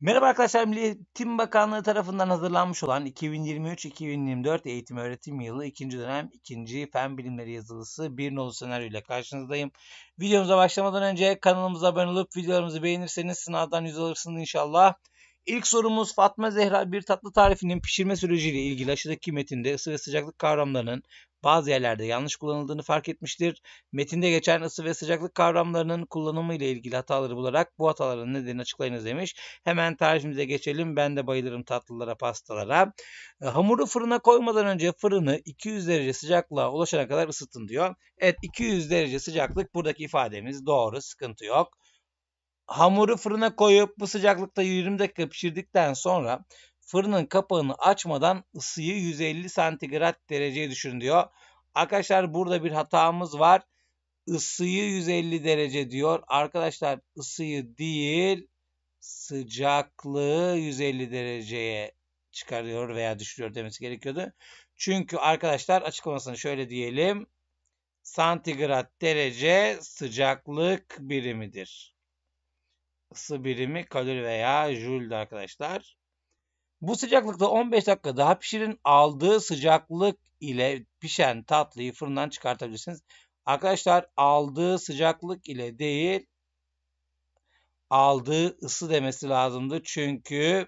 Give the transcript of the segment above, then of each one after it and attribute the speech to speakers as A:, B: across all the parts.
A: Merhaba arkadaşlar, Milli Eğitim Bakanlığı tarafından hazırlanmış olan 2023-2024 eğitim öğretim yılı 2. dönem 2. Fen Bilimleri yazılısı bir nolu senaryo ile karşınızdayım. Videomuza başlamadan önce kanalımıza abone olup videolarımızı beğenirseniz sınavdan yüz alırsınız inşallah. İlk sorumuz Fatma Zehra bir tatlı tarifinin pişirme süreciyle ilgili aşağıdaki metinde ısı ve sıcaklık kavramlarının bazı yerlerde yanlış kullanıldığını fark etmiştir. Metinde geçen ısı ve sıcaklık kavramlarının kullanımı ile ilgili hataları bularak bu hataların nedenini açıklayınız demiş. Hemen tarifimize geçelim. Ben de bayılırım tatlılara, pastalara. E, hamuru fırına koymadan önce fırını 200 derece sıcaklığa ulaşana kadar ısıtın diyor. Evet 200 derece sıcaklık buradaki ifademiz doğru sıkıntı yok hamuru fırına koyup bu sıcaklıkta 20 dakika pişirdikten sonra fırının kapağını açmadan ısıyı 150 santigrat dereceye düşürün diyor. Arkadaşlar burada bir hatamız var. Isıyı 150 derece diyor. Arkadaşlar ısıyı değil sıcaklığı 150 dereceye çıkarıyor veya düşürüyor demesi gerekiyordu. Çünkü arkadaşlar açıklamasını şöyle diyelim. Santigrat derece sıcaklık birimidir. Isı birimi kalori veya jüldü arkadaşlar. Bu sıcaklıkta 15 dakika daha pişirin. Aldığı sıcaklık ile pişen tatlıyı fırından çıkartabilirsiniz. Arkadaşlar aldığı sıcaklık ile değil aldığı ısı demesi lazımdı. Çünkü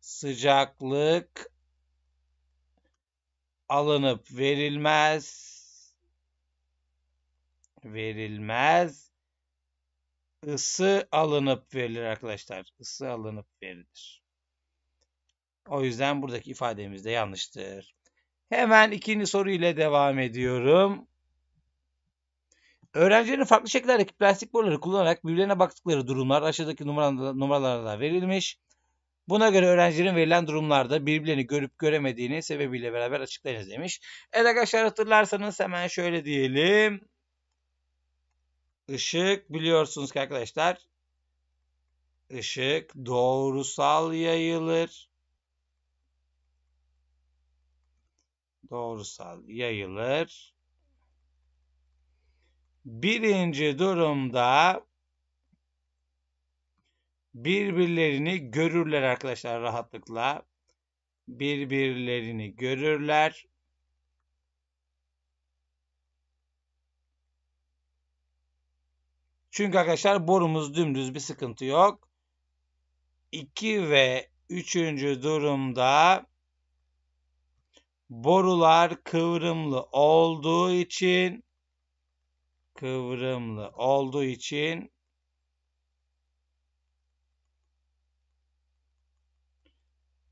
A: sıcaklık alınıp verilmez. Verilmez. ısı alınıp verilir arkadaşlar. Isı alınıp verilir. O yüzden buradaki ifademiz de yanlıştır. Hemen ikinci soru ile devam ediyorum. Öğrencilerin farklı şekillerde plastik boruları kullanarak birbirlerine baktıkları durumlar aşağıdaki numaralarla verilmiş. Buna göre öğrencilerin verilen durumlarda birbirlerini görüp göremediğini sebebiyle beraber açıklayınız demiş. Evet arkadaşlar hatırlarsanız hemen şöyle diyelim. Işık biliyorsunuz ki arkadaşlar. Işık doğrusal yayılır. doğrusal yayılır. Birinci durumda birbirlerini görürler arkadaşlar rahatlıkla. Birbirlerini görürler. Çünkü arkadaşlar borumuz dümdüz bir sıkıntı yok. 2 ve 3. durumda borular kıvrımlı olduğu için kıvrımlı olduğu için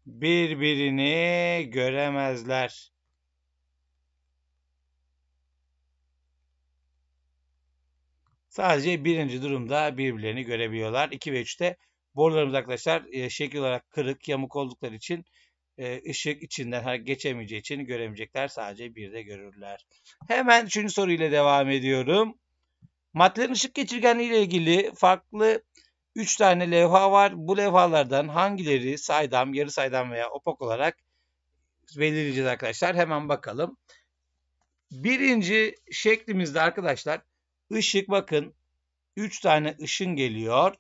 A: birbirini göremezler. Sadece birinci durumda birbirlerini görebiliyorlar. 2 ve 3'te borularımız arkadaşlar e, şekil olarak kırık, yamuk oldukları için e, ışık içinden ha, geçemeyeceği için göremeyecekler. Sadece bir de görürler. Hemen üçüncü soruyla devam ediyorum. Maddelerin ışık geçirgenliği ile ilgili farklı 3 tane levha var. Bu levhalardan hangileri saydam, yarı saydam veya opak olarak belirleyeceğiz arkadaşlar. Hemen bakalım. Birinci şeklimizde arkadaşlar ışık bakın 3 tane ışın geliyor.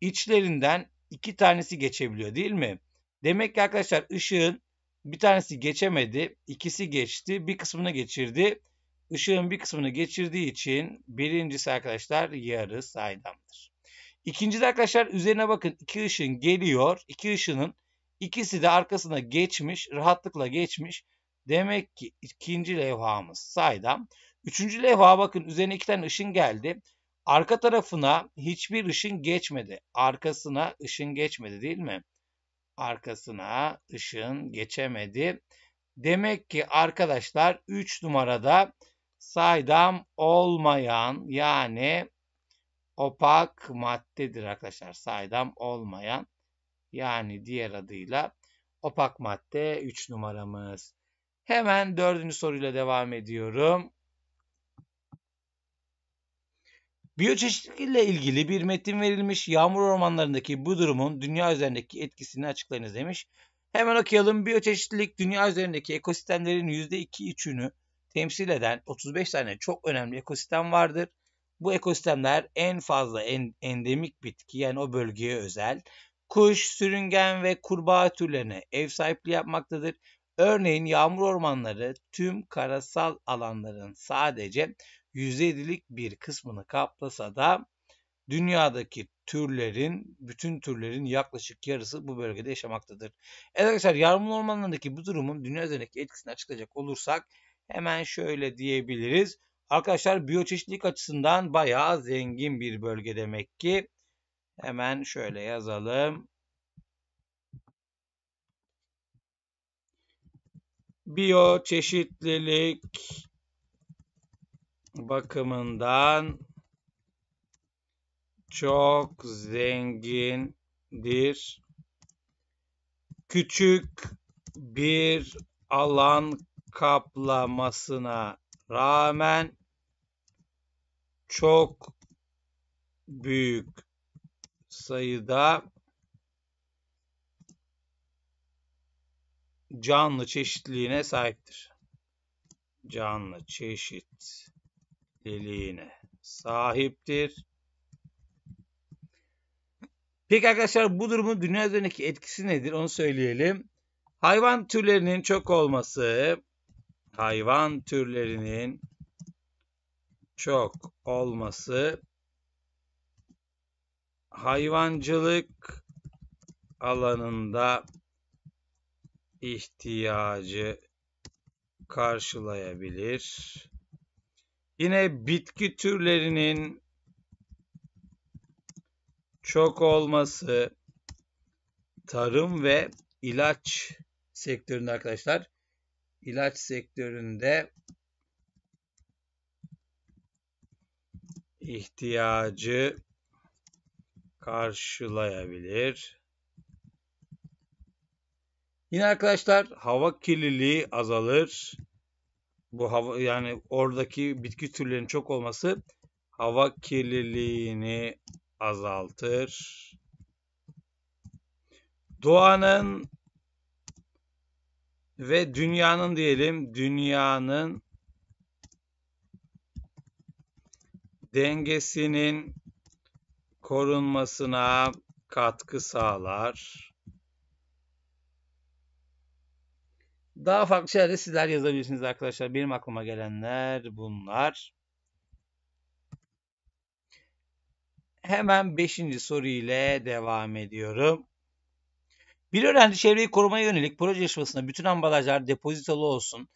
A: İçlerinden 2 tanesi geçebiliyor değil mi? Demek ki arkadaşlar ışığın bir tanesi geçemedi. ikisi geçti. Bir kısmını geçirdi. Işığın bir kısmını geçirdiği için birincisi arkadaşlar yarı saydamdır. İkincide arkadaşlar üzerine bakın. iki ışın geliyor. iki ışının ikisi de arkasına geçmiş. Rahatlıkla geçmiş. Demek ki ikinci levhamız saydam. Üçüncü levha bakın üzerine iki tane ışın geldi. Arka tarafına hiçbir ışın geçmedi. Arkasına ışın geçmedi değil mi? arkasına ışın geçemedi. Demek ki arkadaşlar 3 numarada saydam olmayan yani opak maddedir arkadaşlar. Saydam olmayan yani diğer adıyla opak madde 3 numaramız. Hemen dördüncü soruyla devam ediyorum. Biyoçeşitlik ile ilgili bir metin verilmiş. Yağmur ormanlarındaki bu durumun dünya üzerindeki etkisini açıklayınız demiş. Hemen okuyalım. Biyoçeşitlilik dünya üzerindeki ekosistemlerin %2-3'ünü temsil eden 35 tane çok önemli ekosistem vardır. Bu ekosistemler en fazla en, endemik bitki yani o bölgeye özel kuş, sürüngen ve kurbağa türlerine ev sahipliği yapmaktadır. Örneğin yağmur ormanları tüm karasal alanların sadece %7'lik bir kısmını kaplasa da dünyadaki türlerin, bütün türlerin yaklaşık yarısı bu bölgede yaşamaktadır. Evet arkadaşlar yarmul ormanlarındaki bu durumun dünya üzerindeki etkisini açıklayacak olursak hemen şöyle diyebiliriz. Arkadaşlar biyoçeşitlik açısından bayağı zengin bir bölge demek ki. Hemen şöyle yazalım. Biyoçeşitlilik bakımından çok zengindir. Küçük bir alan kaplamasına rağmen çok büyük sayıda canlı çeşitliliğine sahiptir. Canlı çeşit niteliğine sahiptir. Peki arkadaşlar bu durumun dünya üzerindeki etkisi nedir onu söyleyelim. Hayvan türlerinin çok olması, hayvan türlerinin çok olması hayvancılık alanında ihtiyacı karşılayabilir. Yine bitki türlerinin çok olması tarım ve ilaç sektöründe arkadaşlar. İlaç sektöründe ihtiyacı karşılayabilir. Yine arkadaşlar hava kirliliği azalır bu hava yani oradaki bitki türlerinin çok olması hava kirliliğini azaltır. Doğanın ve dünyanın diyelim dünyanın dengesinin korunmasına katkı sağlar. Daha farklı şeyler de sizler yazabilirsiniz arkadaşlar. Benim aklıma gelenler bunlar. Hemen 5. soru ile devam ediyorum. Bir öğrenci çevreyi korumaya yönelik proje yarışmasına bütün ambalajlar depozitolu olsun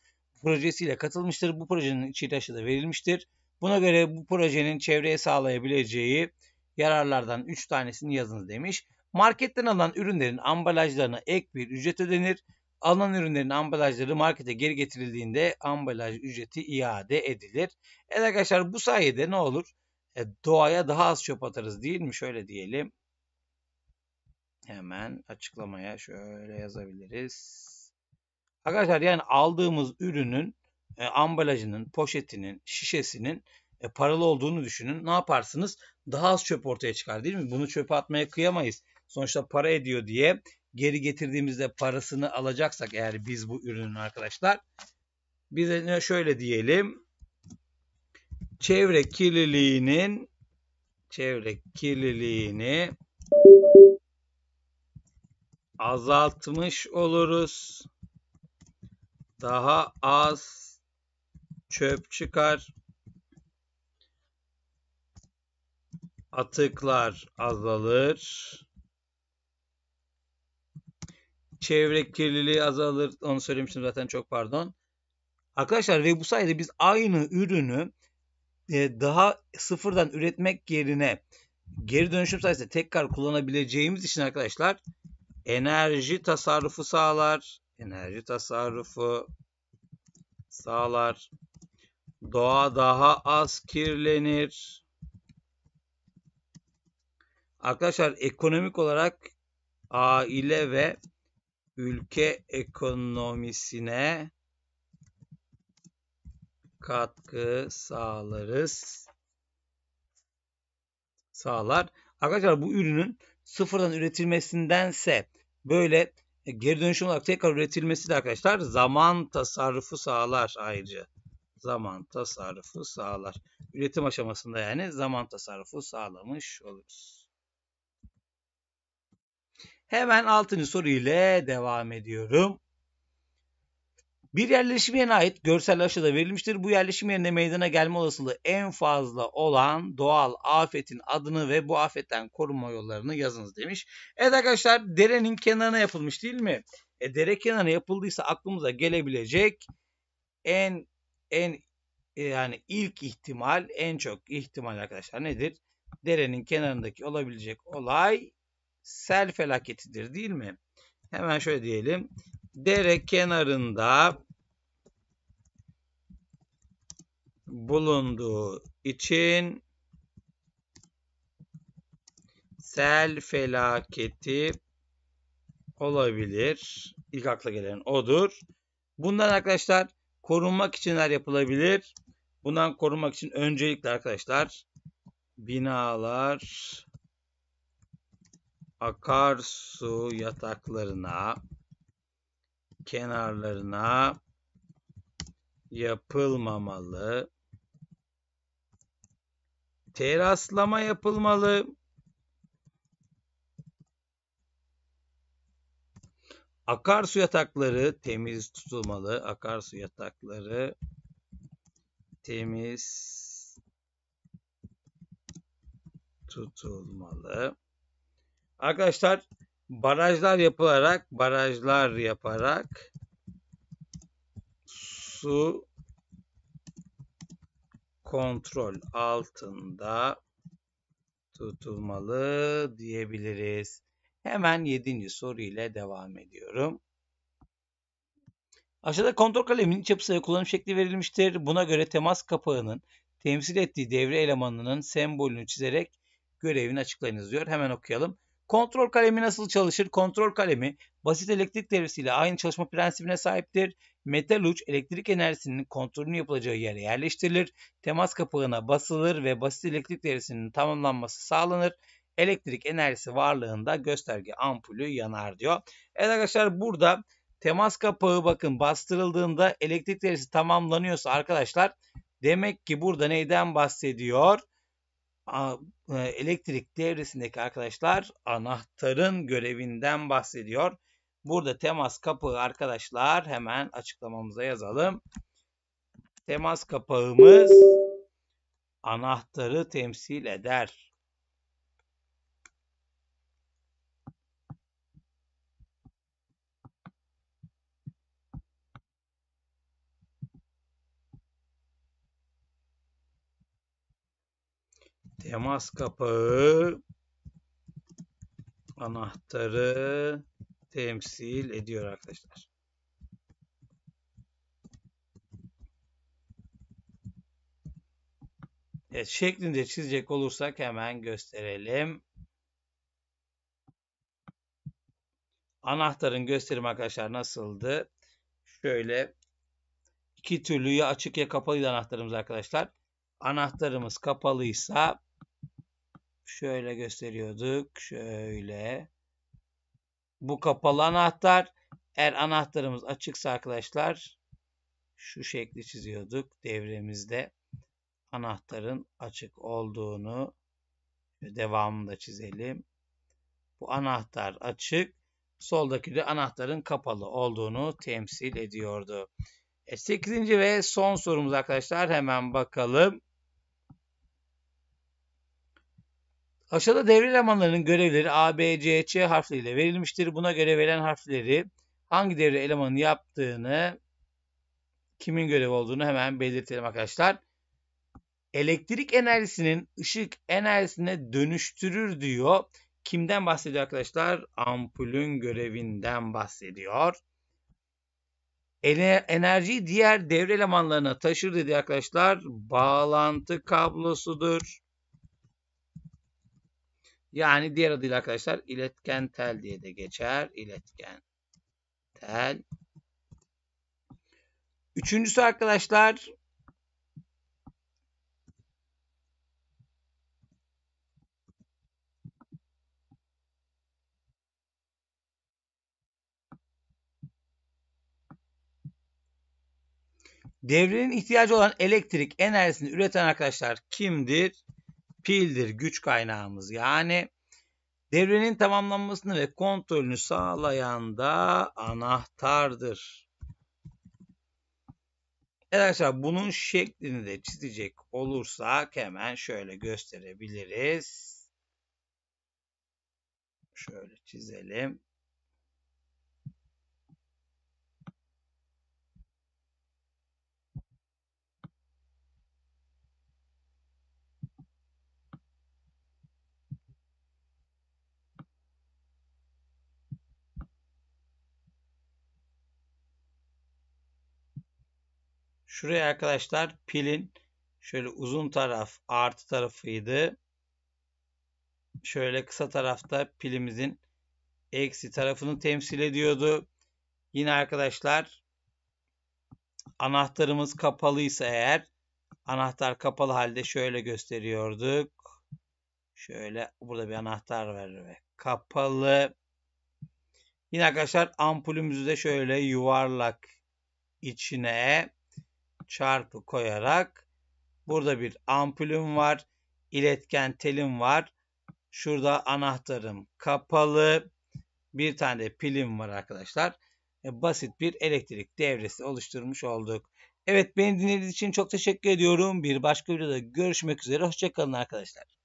A: projesiyle katılmıştır. Bu projenin içi da verilmiştir. Buna göre bu projenin çevreye sağlayabileceği yararlardan 3 tanesini yazınız demiş. Marketten alınan ürünlerin ambalajlarına ek bir ücret ödenir. Alınan ürünlerin ambalajları markete geri getirildiğinde ambalaj ücreti iade edilir. Evet arkadaşlar bu sayede ne olur? E, doğaya daha az çöp atarız değil mi? Şöyle diyelim. Hemen açıklamaya şöyle yazabiliriz. Arkadaşlar yani aldığımız ürünün e, ambalajının, poşetinin, şişesinin e, paralı olduğunu düşünün. Ne yaparsınız? Daha az çöp ortaya çıkar değil mi? Bunu çöpe atmaya kıyamayız. Sonuçta para ediyor diye geri getirdiğimizde parasını alacaksak eğer biz bu ürünün arkadaşlar bize ne şöyle diyelim çevre kirliliğinin çevre kirliliğini azaltmış oluruz. Daha az çöp çıkar. Atıklar azalır çevre kirliliği azalır. Onu söylemiştim zaten çok pardon. Arkadaşlar ve bu sayede biz aynı ürünü e, daha sıfırdan üretmek yerine geri dönüşüm sayesinde tekrar kullanabileceğimiz için arkadaşlar enerji tasarrufu sağlar. Enerji tasarrufu sağlar. Doğa daha az kirlenir. Arkadaşlar ekonomik olarak aile ve ülke ekonomisine katkı sağlarız. Sağlar. Arkadaşlar bu ürünün sıfırdan üretilmesindense böyle geri dönüşüm olarak tekrar üretilmesi de arkadaşlar zaman tasarrufu sağlar ayrıca. Zaman tasarrufu sağlar. Üretim aşamasında yani zaman tasarrufu sağlamış oluruz. Hemen 6. soru ile devam ediyorum. Bir yerleşim yerine ait görsel aşağıda verilmiştir. Bu yerleşim yerine meydana gelme olasılığı en fazla olan doğal afetin adını ve bu afetten korunma yollarını yazınız demiş. Evet arkadaşlar derenin kenarına yapılmış değil mi? E, dere kenarına yapıldıysa aklımıza gelebilecek en en e, yani ilk ihtimal en çok ihtimal arkadaşlar nedir? Derenin kenarındaki olabilecek olay sel felaketidir değil mi? Hemen şöyle diyelim. Dere kenarında bulunduğu için sel felaketi olabilir. İlk akla gelen odur. Bundan arkadaşlar korunmak içinler yapılabilir. Bundan korunmak için öncelikle arkadaşlar binalar akarsu yataklarına kenarlarına yapılmamalı. Teraslama yapılmalı. Akarsu yatakları temiz tutulmalı. Akarsu yatakları temiz tutulmalı. Arkadaşlar barajlar yapılarak barajlar yaparak su kontrol altında tutulmalı diyebiliriz. Hemen 7. soru ile devam ediyorum. Aşağıda kontrol kaleminin iç ve kullanım şekli verilmiştir. Buna göre temas kapağının temsil ettiği devre elemanının sembolünü çizerek görevini açıklayınız diyor. Hemen okuyalım. Kontrol kalemi nasıl çalışır? Kontrol kalemi basit elektrik devresiyle aynı çalışma prensibine sahiptir. Metal uç elektrik enerjisinin kontrolünün yapılacağı yere yerleştirilir. Temas kapağına basılır ve basit elektrik devresinin tamamlanması sağlanır. Elektrik enerjisi varlığında gösterge ampulü yanar diyor. Evet arkadaşlar burada temas kapağı bakın bastırıldığında elektrik devresi tamamlanıyorsa arkadaşlar demek ki burada neyden bahsediyor? E, elektrik devresindeki arkadaşlar anahtarın görevinden bahsediyor. Burada temas kapağı arkadaşlar hemen açıklamamıza yazalım. Temas kapağımız anahtarı temsil eder. Temas kapağı anahtarı temsil ediyor arkadaşlar. Evet, şeklinde çizecek olursak hemen gösterelim. Anahtarın gösterim arkadaşlar nasıldı? Şöyle iki türlü ya açık ya kapalıydı anahtarımız arkadaşlar. Anahtarımız kapalıysa Şöyle gösteriyorduk. Şöyle. Bu kapalı anahtar. Eğer anahtarımız açıksa arkadaşlar şu şekli çiziyorduk devremizde. Anahtarın açık olduğunu devamını da çizelim. Bu anahtar açık. Soldaki de anahtarın kapalı olduğunu temsil ediyordu. E, 8. ve son sorumuz arkadaşlar. Hemen bakalım. Aşağıda devre elemanlarının görevleri A, B, C, Ç harfleriyle verilmiştir. Buna göre verilen harfleri hangi devre elemanının yaptığını, kimin görev olduğunu hemen belirtelim arkadaşlar. Elektrik enerjisinin ışık enerjisine dönüştürür diyor. Kimden bahsediyor arkadaşlar? Ampulün görevinden bahsediyor. Enerjiyi diğer devre elemanlarına taşır dedi arkadaşlar. Bağlantı kablosudur. Yani diğer adıyla arkadaşlar iletken tel diye de geçer. İletken tel. Üçüncüsü arkadaşlar Devrenin ihtiyacı olan elektrik enerjisini üreten arkadaşlar kimdir? Pildir güç kaynağımız. Yani devrenin tamamlanmasını ve kontrolünü sağlayan da anahtardır. Evet arkadaşlar bunun şeklini de çizecek olursak hemen şöyle gösterebiliriz. Şöyle çizelim. Şuraya arkadaşlar pilin şöyle uzun taraf artı tarafıydı. Şöyle kısa tarafta pilimizin eksi tarafını temsil ediyordu. Yine arkadaşlar anahtarımız kapalıysa eğer anahtar kapalı halde şöyle gösteriyorduk. Şöyle burada bir anahtar var ve kapalı. Yine arkadaşlar ampulümüzü de şöyle yuvarlak içine çarpı koyarak burada bir ampulüm var. iletken telim var. Şurada anahtarım kapalı. Bir tane de pilim var arkadaşlar. E, basit bir elektrik devresi oluşturmuş olduk. Evet beni dinlediğiniz için çok teşekkür ediyorum. Bir başka videoda görüşmek üzere. Hoşçakalın arkadaşlar.